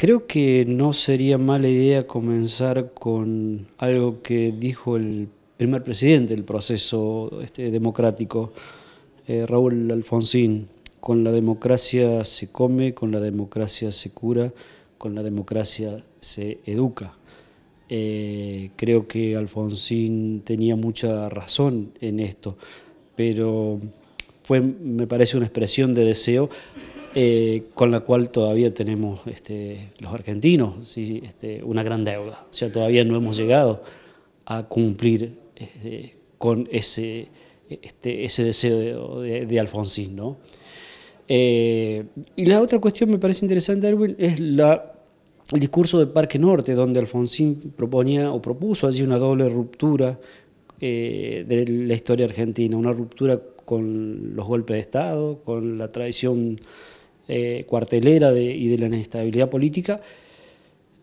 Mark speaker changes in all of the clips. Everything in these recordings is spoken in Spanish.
Speaker 1: Creo que no sería mala idea comenzar con algo que dijo el primer presidente del proceso este, democrático, eh, Raúl Alfonsín. Con la democracia se come, con la democracia se cura, con la democracia se educa. Eh, creo que Alfonsín tenía mucha razón en esto, pero fue, me parece, una expresión de deseo eh, con la cual todavía tenemos este, los argentinos este, una gran deuda. O sea, todavía no hemos llegado a cumplir este, con ese, deseo de, Alfonsín. ¿no? Eh, y la otra cuestión me parece interesante, Erwin, es el discurso de Parque Norte, donde Alfonsín proponía o propuso allí una doble ruptura eh, de la historia argentina, una ruptura con los golpes de Estado, con la traición eh, cuartelera y de la inestabilidad política,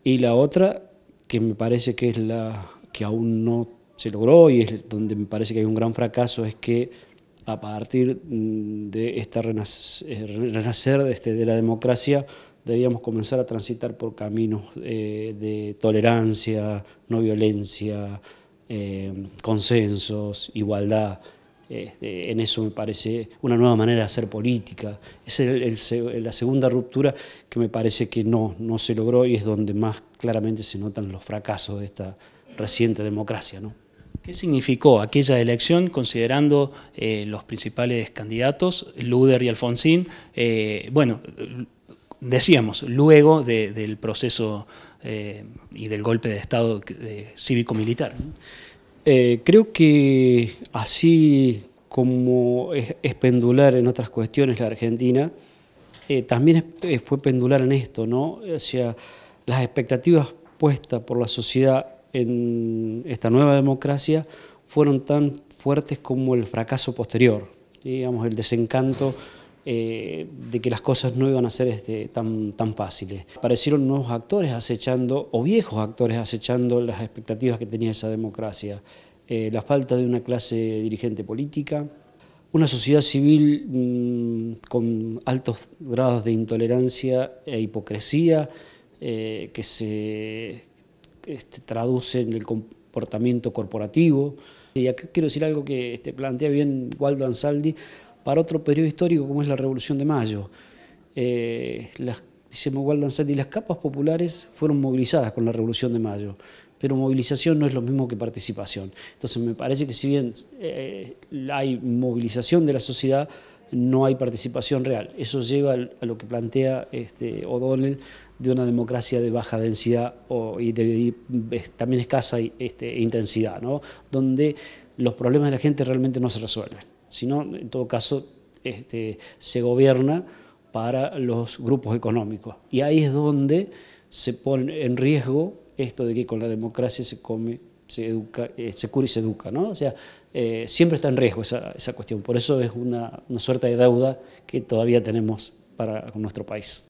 Speaker 1: y la otra, que me parece que es la que aún no se logró y es donde me parece que hay un gran fracaso, es que a partir mm, de este renacer de, la democracia debíamos comenzar a transitar por caminos eh, de tolerancia, no violencia, eh, consensos, igualdad. Este, en eso me parece una nueva manera de hacer política. Es la segunda ruptura que me parece que no, no se logró y es donde más claramente se notan los fracasos de esta reciente democracia. ¿no? ¿Qué significó aquella elección considerando eh, los principales candidatos, Luder y Alfonsín? Eh, bueno, decíamos, luego del proceso eh, y del golpe de Estado cívico-militar. Eh, creo que así como es, pendular en otras cuestiones la Argentina, eh, también eh, fue pendular en esto, ¿no? O sea, las expectativas puestas por la sociedad en esta nueva democracia fueron tan fuertes como el fracaso posterior, digamos, el desencanto eh, de que las cosas no iban a ser este, tan, tan fáciles. Aparecieron nuevos actores acechando, o viejos actores acechando las expectativas que tenía esa democracia, eh, la falta de una clase dirigente política, una sociedad civil mm, con altos grados de intolerancia e hipocresía eh, que se este, traduce en el comportamiento corporativo. Y aquí quiero decir algo que este, plantea bien Waldo Ansaldi para otro periodo histórico como es la Revolución de Mayo. Eh, las, las capas populares fueron movilizadas con la Revolución de Mayo, pero movilización no es lo mismo que participación. Entonces me parece que si bien eh, hay movilización de la sociedad, no hay participación real. Eso lleva a lo que plantea este, O'Donnell de una democracia de baja densidad y, de, también escasa este, intensidad, donde los problemas de la gente realmente no se resuelven sino en todo caso este, se gobierna para los grupos económicos. Y ahí es donde se pone en riesgo esto de que con la democracia se come, se educa, eh, se cura y se educa, ¿no? O sea, eh, siempre está en riesgo esa, cuestión. Por eso es una, suerte de deuda que todavía tenemos con nuestro país.